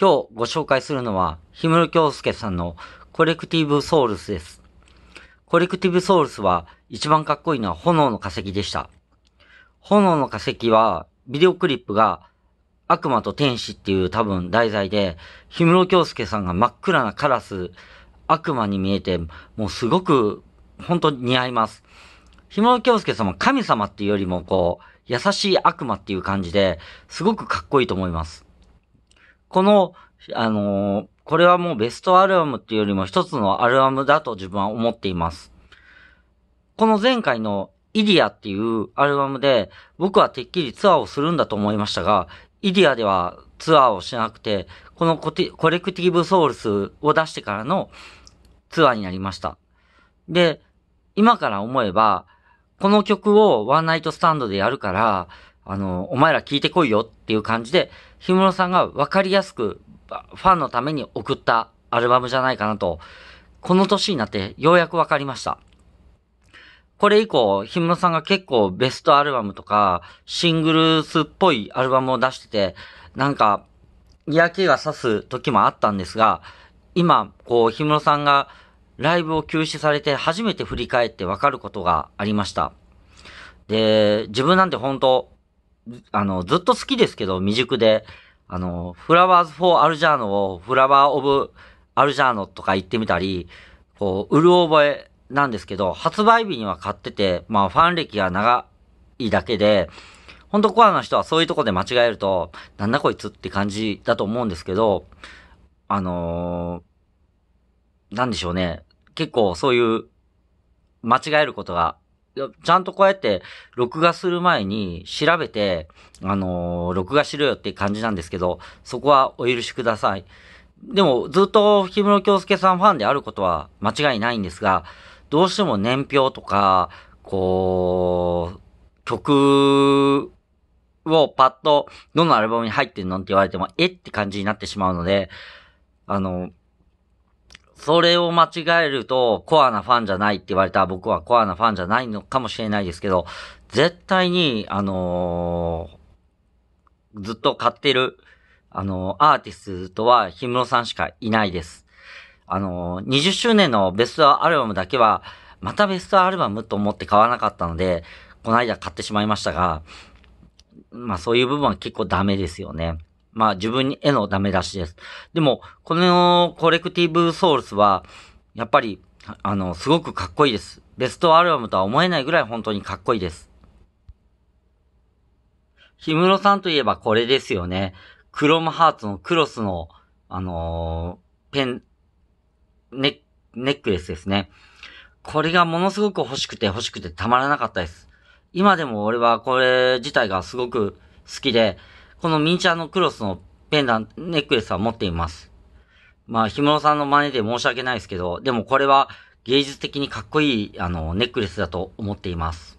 今日ご紹介するのは、氷室京介さんのコレクティブソウルスです。コレクティブソウルスは一番かっこいいのは炎の化石でした。炎の化石は、ビデオクリップが悪魔と天使っていう多分題材で、氷室京介さんが真っ暗なカラス、悪魔に見えて、もうすごく本当に似合います。氷室京介さんも神様っていうよりもこう、優しい悪魔っていう感じで、すごくかっこいいと思います。この、あのー、これはもうベストアルバムっていうよりも一つのアルバムだと自分は思っています。この前回のイディアっていうアルバムで僕はてっきりツアーをするんだと思いましたが、イディアではツアーをしなくて、このココレクティブソウルスを出してからのツアーになりました。で、今から思えば、この曲をワンナイトスタンドでやるから、あの、お前ら聞いてこいよっていう感じで、氷室さんがわかりやすく、ファンのために送ったアルバムじゃないかなと、この年になってようやくわかりました。これ以降、氷室さんが結構ベストアルバムとか、シングルスっぽいアルバムを出してて、なんか、嫌気がさす時もあったんですが、今、こう、氷室さんがライブを休止されて初めて振り返ってわかることがありました。で、自分なんて本当あの、ずっと好きですけど、未熟で、あの、フラワーズ・フォー・アルジャーノをフラワー・オブ・アルジャーノとか言ってみたり、こう、売る覚えなんですけど、発売日には買ってて、まあ、ファン歴が長いだけで、ほんとコアな人はそういうとこで間違えると、なんだこいつって感じだと思うんですけど、あのー、なんでしょうね。結構そういう、間違えることがちゃんとこうやって、録画する前に調べて、あのー、録画しろよって感じなんですけど、そこはお許しください。でも、ずっと氷室京介さんファンであることは間違いないんですが、どうしても年表とか、こう、曲をパッと、どのアルバムに入ってるのって言われても、えって感じになってしまうので、あの、それを間違えると、コアなファンじゃないって言われた僕はコアなファンじゃないのかもしれないですけど、絶対に、あのー、ずっと買ってる、あのー、アーティストは、氷室さんしかいないです。あのー、20周年のベストアルバムだけは、またベストアルバムと思って買わなかったので、この間買ってしまいましたが、まあそういう部分は結構ダメですよね。まあ自分へのダメ出しです。でも、このコレクティブソウルスは、やっぱり、あの、すごくかっこいいです。ベストアルバムとは思えないぐらい本当にかっこいいです。氷室さんといえばこれですよね。クロムハーツのクロスの、あのー、ペン、ネ、ネックレスですね。これがものすごく欲しくて欲しくてたまらなかったです。今でも俺はこれ自体がすごく好きで、このミニチュアのクロスのペンダント、ネックレスは持っています。まあ、ひむろさんの真似で申し訳ないですけど、でもこれは芸術的にかっこいい、あの、ネックレスだと思っています。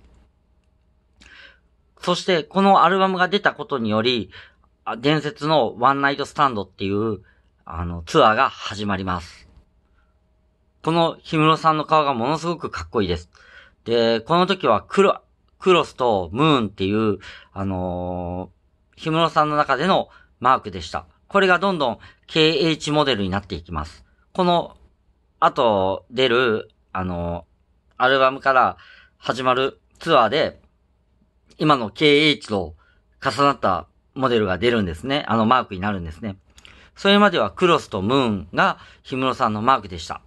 そして、このアルバムが出たことにより、伝説のワンナイトスタンドっていう、あの、ツアーが始まります。このヒムロさんの顔がものすごくかっこいいです。で、この時はクロ、クロスとムーンっていう、あのー氷室さんの中でのマークでした。これがどんどん KH モデルになっていきます。この後出る、あの、アルバムから始まるツアーで、今の KH と重なったモデルが出るんですね。あのマークになるんですね。それまではクロスとムーンが氷室さんのマークでした。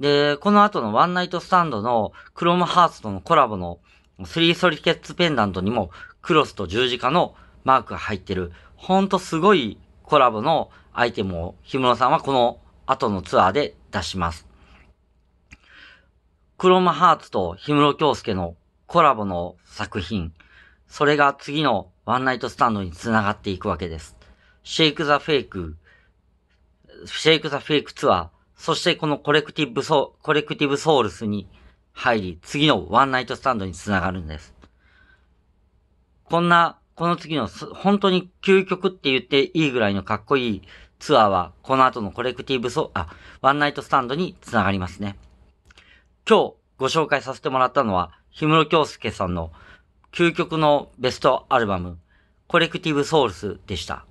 で、この後のワンナイトスタンドのクロムハーツとのコラボのスリーソリケッツペンダントにもクロスと十字架のマークが入ってる、ほんとすごいコラボのアイテムを、氷室さんはこの後のツアーで出します。クロマハーツと氷室京介のコラボの作品、それが次のワンナイトスタンドに繋がっていくわけです。シェイク・ザ・フェイク、シェイク・ザ・フェイクツアー、そしてこのコレクティブソコレクティブソウルスに入り、次のワンナイトスタンドにつながるんです。こんなこの次の本当に究極って言っていいぐらいのかっこいいツアーは、この後のコレクティブソ、あ、ワンナイトスタンドにつながりますね。今日ご紹介させてもらったのは、氷室京介さんの究極のベストアルバム、コレクティブソウルスでした。